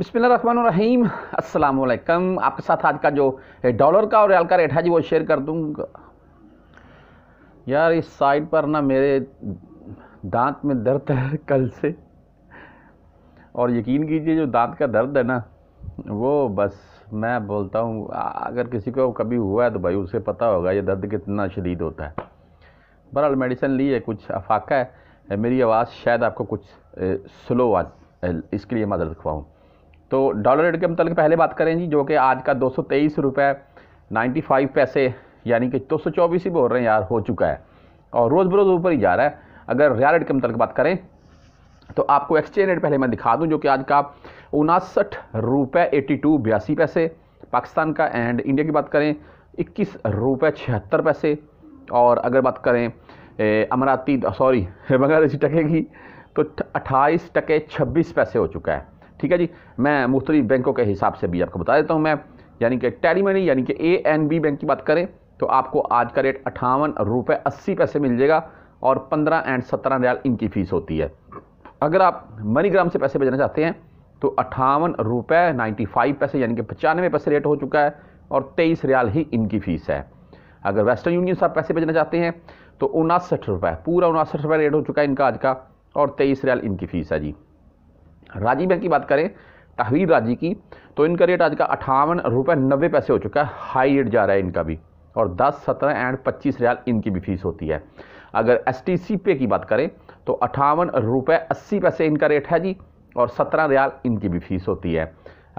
अस्सलाम असलकम आपके साथ आज का जो डॉलर का और रियाल का रेट है जी वो शेयर कर दूँगा यार इस साइड पर ना मेरे दांत में दर्द है कल से और यकीन कीजिए जो दांत का दर्द है ना वो बस मैं बोलता हूँ अगर किसी को कभी हुआ है तो भाई उसे पता होगा ये दर्द कितना शदीद होता है बहरहाल मेडिसिन ली है कुछ अफाका है मेरी आवाज़ शायद आपको कुछ स्लो आज इसके लिए मदद रखवाऊँ तो डॉलर रेट के मतलब पहले बात करें जी जो कि आज का दो सौ तेईस नाइन्टी फाइव पैसे यानी कि दो सौ चौबीस ही बोल रहे हैं यार हो चुका है और रोज़ बरोज़ ऊपर ही जा रहा है अगर रियाल रेट के मतलब बात करें तो आपको एक्सचेंज रेट पहले मैं दिखा दूं जो कि आज का उनासठ रुपये एटी टू बयासी पैसे पाकिस्तान का एंड इंडिया की बात करें इक्कीस रुपये छिहत्तर पैसे और अगर बात करें अमराती सॉरी बांग्लादेशी टके की तो अट्ठाईस टके छब्बीस पैसे हो चुका है ठीक है जी मैं मुख्तलि बैंकों के हिसाब से भी आपको बता देता हूँ मैं यानी कि टैली मनी यानी कि ए एन बी बैंक की बात करें तो आपको आज का रेट अट्ठावन रुपये अस्सी पैसे मिल जाएगा और पंद्रह एंड सत्रह रियाल इनकी फ़ीस होती है अगर आप मनीग्राम से पैसे भेजना चाहते हैं तो अट्ठावन रुपये नाइन्टी फाइव पैसे यानी कि पचानवे पैसे रेट हो चुका है और तेईस रियाल ही इनकी फ़ीस है अगर वेस्टर्न यूनियन से आप पैसे भेजना चाहते हैं तो उनासठ रुपये पूरा उनासठ रुपये रेट हो चुका है इनका आज का और तेईस रियाल इनकी फ़ीस है जी राजी बैंक की बात करें तहवीर राजी की तो इनका रेट आज का अठावन रुपये नब्बे पैसे हो चुका है हाई रेट जा रहा है इनका भी और दस सत्रह एंड पच्चीस रियाल इनकी भी फीस होती है अगर एस टी सी पे की बात करें तो अठावन रुपये अस्सी पैसे इनका रेट है जी और सत्रह रियाल इनकी भी फीस होती है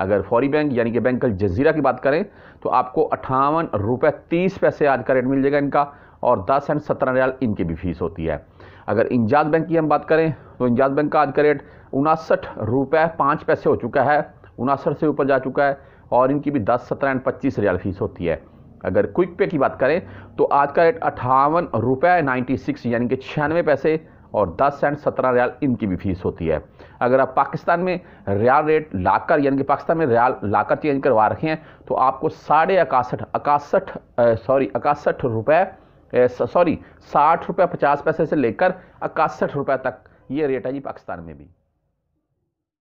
अगर फौरी बैंक यानी कि बैंक जजीरा की बात करें तो आपको अठावन रुपये तीस पैसे आज का रेट मिल जाएगा इनका और दस एंड सत्रह रियाल इनकी भी फीस होती है अगर इंजाज बैंक की हम बात करें तो इंजाज बैंक का आज का रेट उनासठ रुपये पाँच पैसे हो चुका है उनासठ से ऊपर जा चुका है और इनकी भी दस सत्रह एंड पच्चीस रियाल फीस होती है अगर क्विक पे की बात करें तो आज का रेट अट्ठावन रुपये नाइन्टी सिक्स यानी कि छियानवे पैसे और दस एंड सत्रह रियाल इनकी भी फीस होती है अगर आप पाकिस्तान में रियाल रेट लाकर यानी कि पाकिस्तान में रियाल लाकर चेंज करवा रखे हैं तो आपको साढ़े इकासठ इकासठ सॉरी इकासठ रुपये सॉरी साठ रुपये पचास पैसे से लेकर इकसठ रुपये तक ये रेट है जी पाकिस्तान में भी